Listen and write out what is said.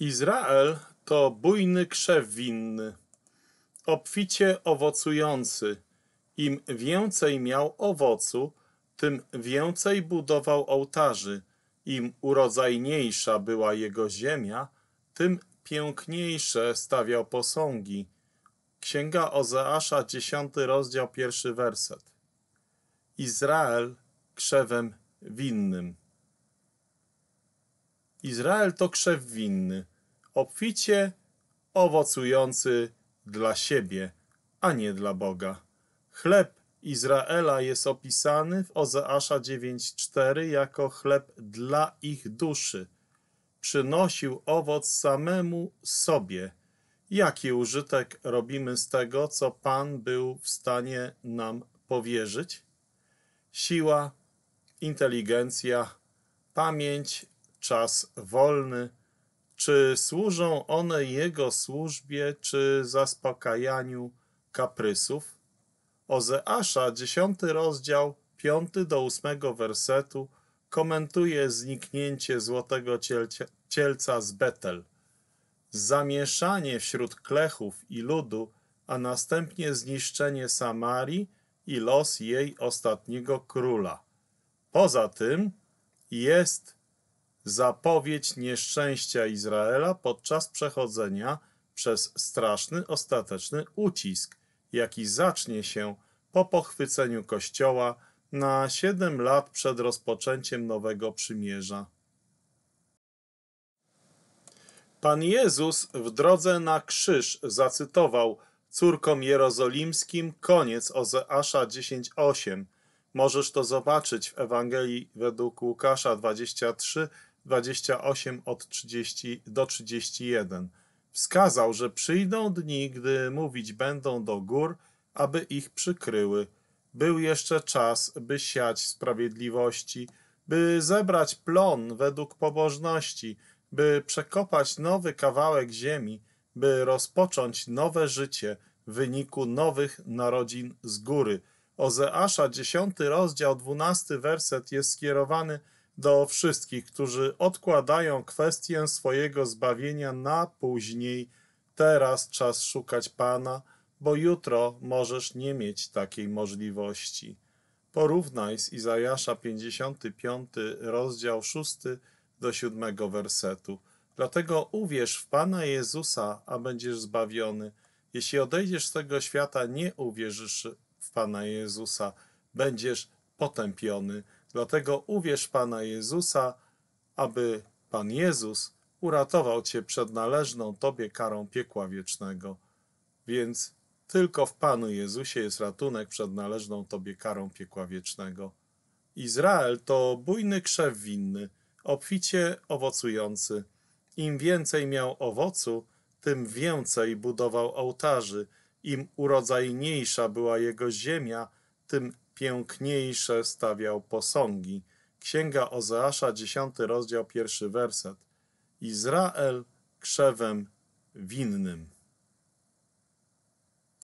Izrael to bujny krzew winny, obficie owocujący. Im więcej miał owocu, tym więcej budował ołtarzy. Im urodzajniejsza była jego ziemia, tym piękniejsze stawiał posągi. Księga Ozeasza, 10 rozdział, pierwszy werset. Izrael krzewem winnym. Izrael to krzew winny, obficie owocujący dla siebie, a nie dla Boga. Chleb Izraela jest opisany w Ozeasza 9:4 jako chleb dla ich duszy. Przynosił owoc samemu sobie. Jaki użytek robimy z tego, co Pan był w stanie nam powierzyć? Siła, inteligencja, pamięć, czas wolny, czy służą one jego służbie, czy zaspokajaniu kaprysów? Ozeasza, 10 rozdział, 5 do 8 wersetu, komentuje zniknięcie złotego cielcia, cielca z Betel. Zamieszanie wśród klechów i ludu, a następnie zniszczenie Samarii i los jej ostatniego króla. Poza tym jest zapowiedź nieszczęścia Izraela podczas przechodzenia przez straszny ostateczny ucisk, jaki zacznie się po pochwyceniu Kościoła na siedem lat przed rozpoczęciem nowego przymierza. Pan Jezus w drodze na krzyż zacytował córkom jerozolimskim koniec Ozeasza 10:8. Możesz to zobaczyć w Ewangelii według Łukasza 23, 28 od 30 do 31. Wskazał, że przyjdą dni, gdy mówić będą do gór, aby ich przykryły. Był jeszcze czas, by siać sprawiedliwości, by zebrać plon według pobożności, by przekopać nowy kawałek ziemi, by rozpocząć nowe życie w wyniku nowych narodzin z góry. Ozeasza 10 rozdział 12 werset jest skierowany do wszystkich, którzy odkładają kwestię swojego zbawienia na później. Teraz czas szukać Pana, bo jutro możesz nie mieć takiej możliwości. Porównaj z Izajasza 55, rozdział 6 do 7 wersetu. Dlatego uwierz w Pana Jezusa, a będziesz zbawiony. Jeśli odejdziesz z tego świata, nie uwierzysz w Pana Jezusa, będziesz potępiony. Dlatego uwierz Pana Jezusa, aby Pan Jezus uratował Cię przed należną Tobie karą piekła wiecznego. Więc tylko w Panu Jezusie jest ratunek przed należną Tobie karą piekła wiecznego. Izrael to bujny krzew winny, obficie owocujący. Im więcej miał owocu, tym więcej budował ołtarzy. Im urodzajniejsza była jego ziemia, tym piękniejsze stawiał posągi. Księga Ozeasza, 10 rozdział, pierwszy werset. Izrael krzewem winnym.